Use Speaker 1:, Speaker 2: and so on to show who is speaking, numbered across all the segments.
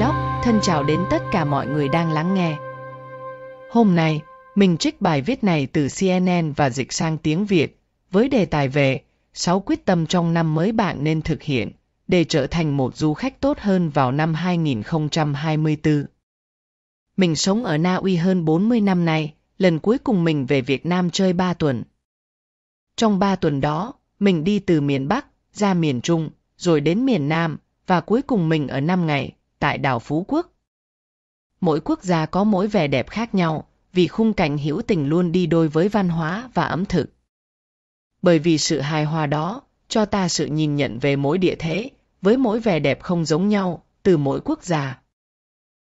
Speaker 1: Vlog, thân chào đến tất cả mọi người đang lắng nghe. Hôm nay, mình trích bài viết này từ CNN và dịch sang tiếng Việt, với đề tài về 6 quyết tâm trong năm mới bạn nên thực hiện để trở thành một du khách tốt hơn vào năm 2024. Mình sống ở Na Uy hơn 40 năm nay, lần cuối cùng mình về Việt Nam chơi 3 tuần. Trong 3 tuần đó, mình đi từ miền Bắc ra miền Trung, rồi đến miền Nam, và cuối cùng mình ở 5 ngày, tại đảo Phú Quốc. Mỗi quốc gia có mỗi vẻ đẹp khác nhau, vì khung cảnh hữu tình luôn đi đôi với văn hóa và ẩm thực. Bởi vì sự hài hòa đó, cho ta sự nhìn nhận về mỗi địa thế, với mỗi vẻ đẹp không giống nhau, từ mỗi quốc gia.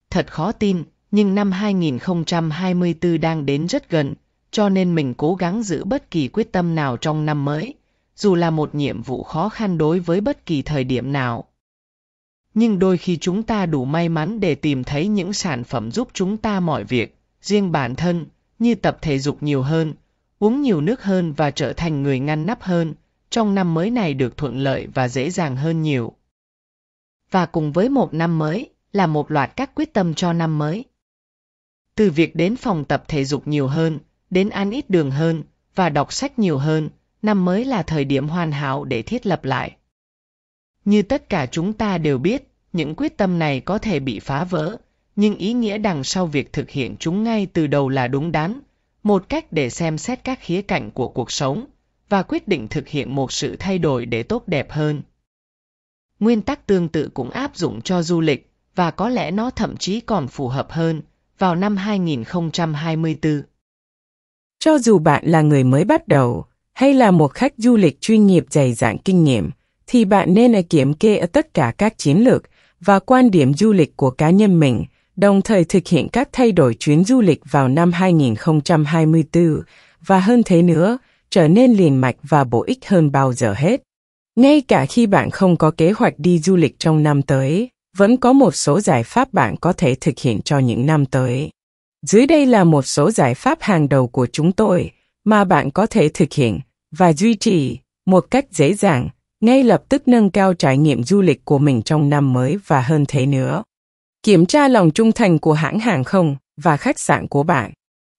Speaker 1: Thật khó tin, nhưng năm 2024 đang đến rất gần, cho nên mình cố gắng giữ bất kỳ quyết tâm nào trong năm mới, dù là một nhiệm vụ khó khăn đối với bất kỳ thời điểm nào nhưng đôi khi chúng ta đủ may mắn để tìm thấy những sản phẩm giúp chúng ta mọi việc, riêng bản thân, như tập thể dục nhiều hơn, uống nhiều nước hơn và trở thành người ngăn nắp hơn, trong năm mới này được thuận lợi và dễ dàng hơn nhiều. Và cùng với một năm mới là một loạt các quyết tâm cho năm mới. Từ việc đến phòng tập thể dục nhiều hơn, đến ăn ít đường hơn và đọc sách nhiều hơn, năm mới là thời điểm hoàn hảo để thiết lập lại như tất cả chúng ta đều biết, những quyết tâm này có thể bị phá vỡ, nhưng ý nghĩa đằng sau việc thực hiện chúng ngay từ đầu là đúng đắn, một cách để xem xét các khía cạnh của cuộc sống và quyết định thực hiện một sự thay đổi để tốt đẹp hơn. Nguyên tắc tương tự cũng áp dụng cho du lịch và có lẽ nó thậm chí còn phù hợp hơn vào năm 2024.
Speaker 2: Cho dù bạn là người mới bắt đầu hay là một khách du lịch chuyên nghiệp dày dạn kinh nghiệm, thì bạn nên kiểm kê tất cả các chiến lược và quan điểm du lịch của cá nhân mình, đồng thời thực hiện các thay đổi chuyến du lịch vào năm 2024 và hơn thế nữa, trở nên liền mạch và bổ ích hơn bao giờ hết. Ngay cả khi bạn không có kế hoạch đi du lịch trong năm tới, vẫn có một số giải pháp bạn có thể thực hiện cho những năm tới. Dưới đây là một số giải pháp hàng đầu của chúng tôi mà bạn có thể thực hiện và duy trì một cách dễ dàng ngay lập tức nâng cao trải nghiệm du lịch của mình trong năm mới và hơn thế nữa. Kiểm tra lòng trung thành của hãng hàng không và khách sạn của bạn.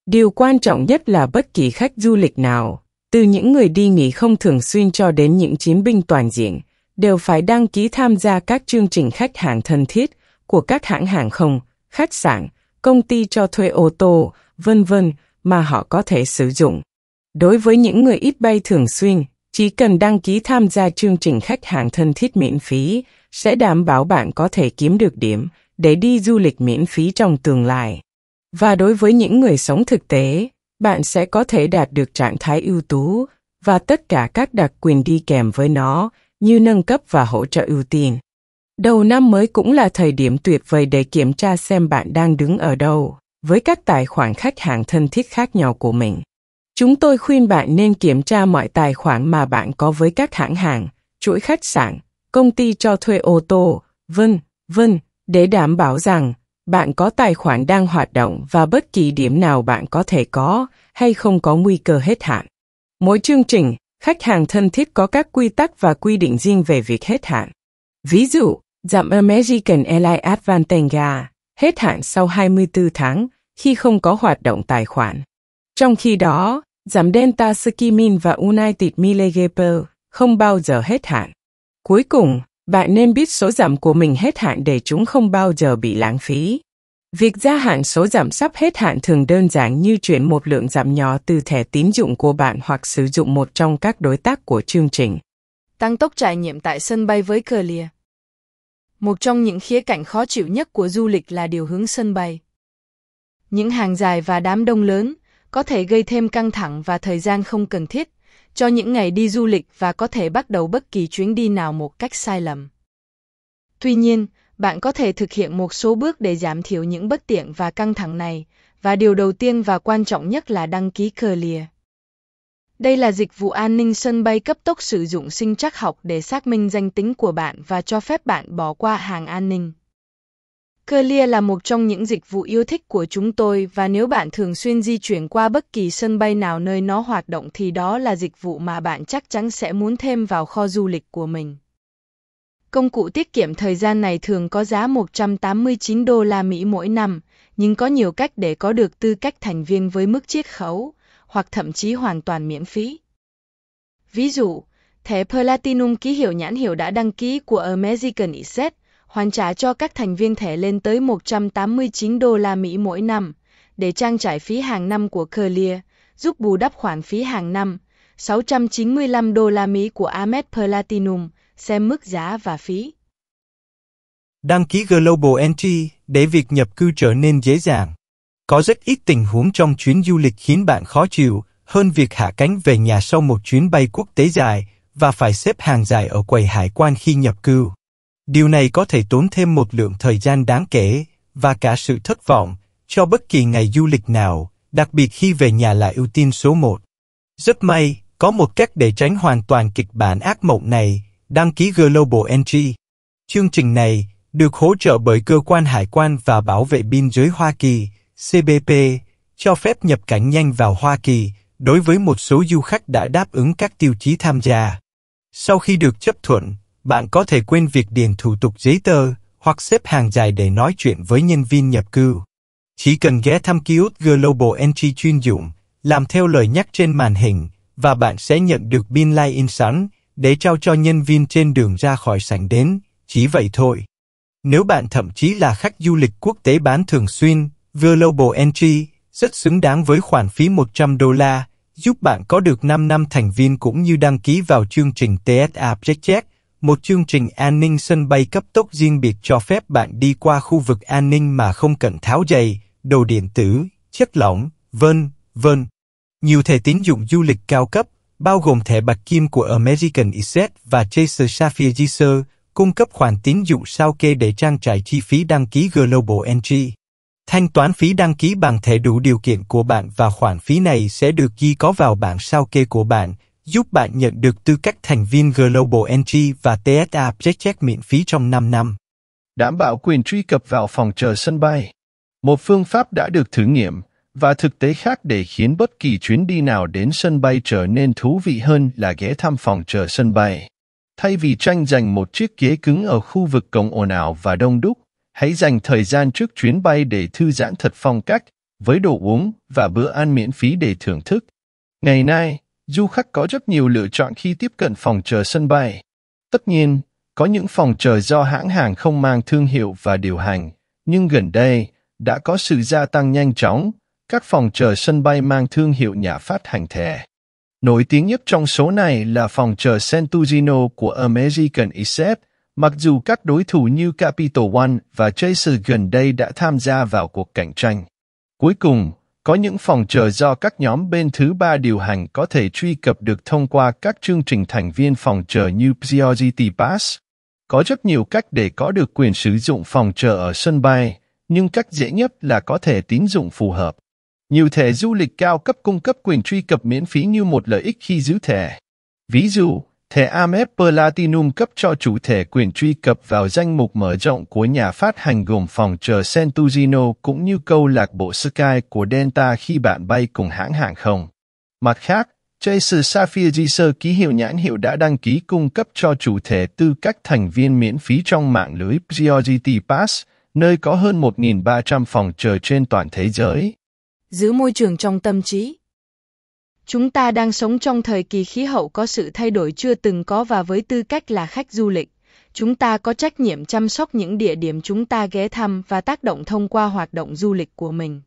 Speaker 2: Điều quan trọng nhất là bất kỳ khách du lịch nào, từ những người đi nghỉ không thường xuyên cho đến những chiến binh toàn diện, đều phải đăng ký tham gia các chương trình khách hàng thân thiết của các hãng hàng không, khách sạn, công ty cho thuê ô tô, vân vân mà họ có thể sử dụng. Đối với những người ít bay thường xuyên chỉ cần đăng ký tham gia chương trình khách hàng thân thiết miễn phí, sẽ đảm bảo bạn có thể kiếm được điểm để đi du lịch miễn phí trong tương lai. Và đối với những người sống thực tế, bạn sẽ có thể đạt được trạng thái ưu tú và tất cả các đặc quyền đi kèm với nó như nâng cấp và hỗ trợ ưu tiên. Đầu năm mới cũng là thời điểm tuyệt vời để kiểm tra xem bạn đang đứng ở đâu với các tài khoản khách hàng thân thiết khác nhau của mình. Chúng tôi khuyên bạn nên kiểm tra mọi tài khoản mà bạn có với các hãng hàng, chuỗi khách sạn, công ty cho thuê ô tô, vân, vân, để đảm bảo rằng bạn có tài khoản đang hoạt động và bất kỳ điểm nào bạn có thể có hay không có nguy cơ hết hạn. Mỗi chương trình, khách hàng thân thiết có các quy tắc và quy định riêng về việc hết hạn. Ví dụ, giảm American Airlines Advantage hết hạn sau 24 tháng khi không có hoạt động tài khoản. Trong khi đó, Giảm đen Tasuki Min và United Milegeper không bao giờ hết hạn. Cuối cùng, bạn nên biết số giảm của mình hết hạn để chúng không bao giờ bị lãng phí. Việc gia hạn số giảm sắp hết hạn thường đơn giản như chuyển một lượng giảm nhỏ từ thẻ tín dụng của bạn hoặc sử dụng một trong các đối tác của chương trình.
Speaker 3: Tăng tốc trải nghiệm tại sân bay với Clear Một trong những khía cạnh khó chịu nhất của du lịch là điều hướng sân bay. Những hàng dài và đám đông lớn, có thể gây thêm căng thẳng và thời gian không cần thiết cho những ngày đi du lịch và có thể bắt đầu bất kỳ chuyến đi nào một cách sai lầm. Tuy nhiên, bạn có thể thực hiện một số bước để giảm thiểu những bất tiện và căng thẳng này, và điều đầu tiên và quan trọng nhất là đăng ký cờ lìa. Đây là dịch vụ an ninh sân bay cấp tốc sử dụng sinh trắc học để xác minh danh tính của bạn và cho phép bạn bỏ qua hàng an ninh. Clear là một trong những dịch vụ yêu thích của chúng tôi và nếu bạn thường xuyên di chuyển qua bất kỳ sân bay nào nơi nó hoạt động thì đó là dịch vụ mà bạn chắc chắn sẽ muốn thêm vào kho du lịch của mình. Công cụ tiết kiệm thời gian này thường có giá 189 đô la Mỹ mỗi năm, nhưng có nhiều cách để có được tư cách thành viên với mức chiết khấu hoặc thậm chí hoàn toàn miễn phí. Ví dụ, thẻ Platinum ký hiệu nhãn hiệu đã đăng ký của American Express hoàn trả cho các thành viên thẻ lên tới 189 đô la Mỹ mỗi năm, để trang trải phí hàng năm của Clear, giúp bù đắp khoản phí hàng năm 695 đô la Mỹ của Amed Platinum, xem mức giá và phí.
Speaker 4: Đăng ký Global Entry để việc nhập cư trở nên dễ dàng. Có rất ít tình huống trong chuyến du lịch khiến bạn khó chịu hơn việc hạ cánh về nhà sau một chuyến bay quốc tế dài và phải xếp hàng dài ở quầy hải quan khi nhập cư. Điều này có thể tốn thêm một lượng thời gian đáng kể, và cả sự thất vọng, cho bất kỳ ngày du lịch nào, đặc biệt khi về nhà là ưu tiên số một. Rất may, có một cách để tránh hoàn toàn kịch bản ác mộng này, đăng ký Global Entry. Chương trình này được hỗ trợ bởi Cơ quan Hải quan và Bảo vệ Biên giới Hoa Kỳ, CBP, cho phép nhập cảnh nhanh vào Hoa Kỳ đối với một số du khách đã đáp ứng các tiêu chí tham gia. Sau khi được chấp thuận, bạn có thể quên việc điền thủ tục giấy tờ hoặc xếp hàng dài để nói chuyện với nhân viên nhập cư. Chỉ cần ghé thăm kiosk Global Entry chuyên dụng, làm theo lời nhắc trên màn hình và bạn sẽ nhận được pin in sẵn để trao cho nhân viên trên đường ra khỏi sảnh đến, chỉ vậy thôi. Nếu bạn thậm chí là khách du lịch quốc tế bán thường xuyên, Global Entry rất xứng đáng với khoản phí 100 đô la, giúp bạn có được 5 năm thành viên cũng như đăng ký vào chương trình TSA Project một chương trình an ninh sân bay cấp tốc riêng biệt cho phép bạn đi qua khu vực an ninh mà không cần tháo giày, đồ điện tử, chất lỏng, vân, vân. Nhiều thẻ tín dụng du lịch cao cấp, bao gồm thẻ bạc kim của American Express và Chase Sapphire Gisser, cung cấp khoản tín dụng sao kê để trang trải chi phí đăng ký Global Entry. Thanh toán phí đăng ký bằng thẻ đủ điều kiện của bạn và khoản phí này sẽ được ghi có vào bảng sao kê của bạn, giúp bạn nhận được tư cách thành viên Global
Speaker 5: Entry và TSA Project miễn phí trong 5 năm. Đảm bảo quyền truy cập vào phòng chờ sân bay. Một phương pháp đã được thử nghiệm và thực tế khác để khiến bất kỳ chuyến đi nào đến sân bay trở nên thú vị hơn là ghé thăm phòng chờ sân bay. Thay vì tranh giành một chiếc ghế cứng ở khu vực cổng ồn ào và đông đúc, hãy dành thời gian trước chuyến bay để thư giãn thật phong cách, với đồ uống và bữa ăn miễn phí để thưởng thức. Ngày nay, du khách có rất nhiều lựa chọn khi tiếp cận phòng chờ sân bay. Tất nhiên, có những phòng chờ do hãng hàng không mang thương hiệu và điều hành, nhưng gần đây đã có sự gia tăng nhanh chóng các phòng chờ sân bay mang thương hiệu nhà phát hành thẻ. Nổi tiếng nhất trong số này là phòng chờ Centugino của American Express, mặc dù các đối thủ như Capital One và Chase gần đây đã tham gia vào cuộc cạnh tranh. Cuối cùng, có những phòng chờ do các nhóm bên thứ ba điều hành có thể truy cập được thông qua các chương trình thành viên phòng chờ như Priority Pass. Có rất nhiều cách để có được quyền sử dụng phòng chờ ở sân bay, nhưng cách dễ nhất là có thể tín dụng phù hợp. Nhiều thẻ du lịch cao cấp cung cấp quyền truy cập miễn phí như một lợi ích khi giữ thẻ. Ví dụ, Thẻ AMF Platinum cấp cho chủ thể quyền truy cập vào danh mục mở rộng của nhà phát hành gồm phòng chờ Centurino cũng như câu lạc bộ Sky của Delta khi bạn bay cùng hãng hàng không. Mặt khác, Chase Sapphire Giser ký hiệu nhãn hiệu đã đăng ký cung cấp cho chủ thể tư cách thành viên miễn phí trong mạng lưới Priority Pass, nơi có hơn 1.300 phòng chờ trên toàn thế giới.
Speaker 3: Giữ môi trường trong tâm trí Chúng ta đang sống trong thời kỳ khí hậu có sự thay đổi chưa từng có và với tư cách là khách du lịch, chúng ta có trách nhiệm chăm sóc những địa điểm chúng ta ghé thăm và tác động thông qua hoạt động du lịch của mình.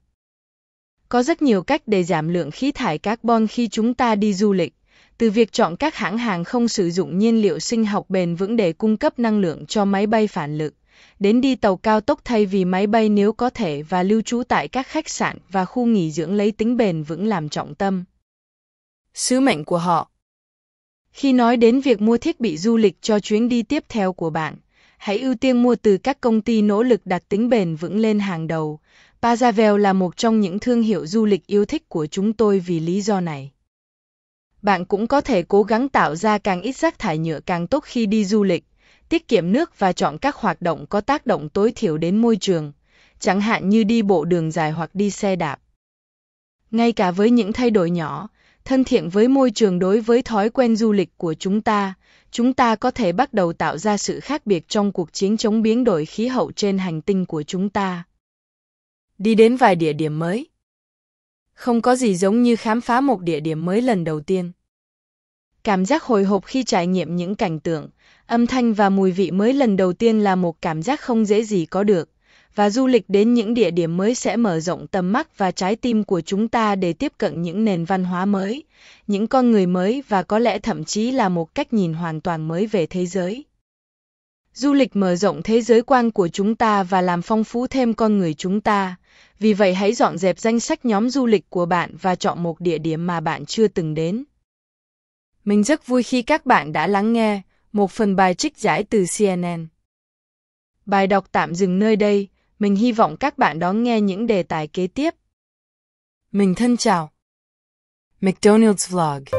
Speaker 3: Có rất nhiều cách để giảm lượng khí thải carbon khi chúng ta đi du lịch, từ việc chọn các hãng hàng không sử dụng nhiên liệu sinh học bền vững để cung cấp năng lượng cho máy bay phản lực, đến đi tàu cao tốc thay vì máy bay nếu có thể và lưu trú tại các khách sạn và khu nghỉ dưỡng lấy tính bền vững làm trọng tâm sứ mệnh của họ. Khi nói đến việc mua thiết bị du lịch cho chuyến đi tiếp theo của bạn, hãy ưu tiên mua từ các công ty nỗ lực đặt tính bền vững lên hàng đầu. Pazavel là một trong những thương hiệu du lịch yêu thích của chúng tôi vì lý do này. Bạn cũng có thể cố gắng tạo ra càng ít rác thải nhựa càng tốt khi đi du lịch, tiết kiệm nước và chọn các hoạt động có tác động tối thiểu đến môi trường, chẳng hạn như đi bộ đường dài hoặc đi xe đạp. Ngay cả với những thay đổi nhỏ, thân thiện với môi trường đối với thói quen du lịch của chúng ta, chúng ta có thể bắt đầu tạo ra sự khác biệt trong cuộc chiến chống biến đổi khí hậu trên hành tinh của chúng ta. Đi đến vài địa điểm mới. Không có gì giống như khám phá một địa điểm mới lần đầu tiên. Cảm giác hồi hộp khi trải nghiệm những cảnh tượng, âm thanh và mùi vị mới lần đầu tiên là một cảm giác không dễ gì có được và du lịch đến những địa điểm mới sẽ mở rộng tầm mắt và trái tim của chúng ta để tiếp cận những nền văn hóa mới, những con người mới và có lẽ thậm chí là một cách nhìn hoàn toàn mới về thế giới. Du lịch mở rộng thế giới quan của chúng ta và làm phong phú thêm con người chúng ta. Vì vậy hãy dọn dẹp danh sách nhóm du lịch của bạn và chọn một địa điểm mà bạn chưa từng đến. Mình rất vui khi các bạn đã lắng nghe một phần bài trích giải từ CNN. Bài đọc tạm dừng nơi đây. Mình hy vọng các bạn đón nghe những đề tài kế tiếp. Mình thân chào. McDonald's Vlog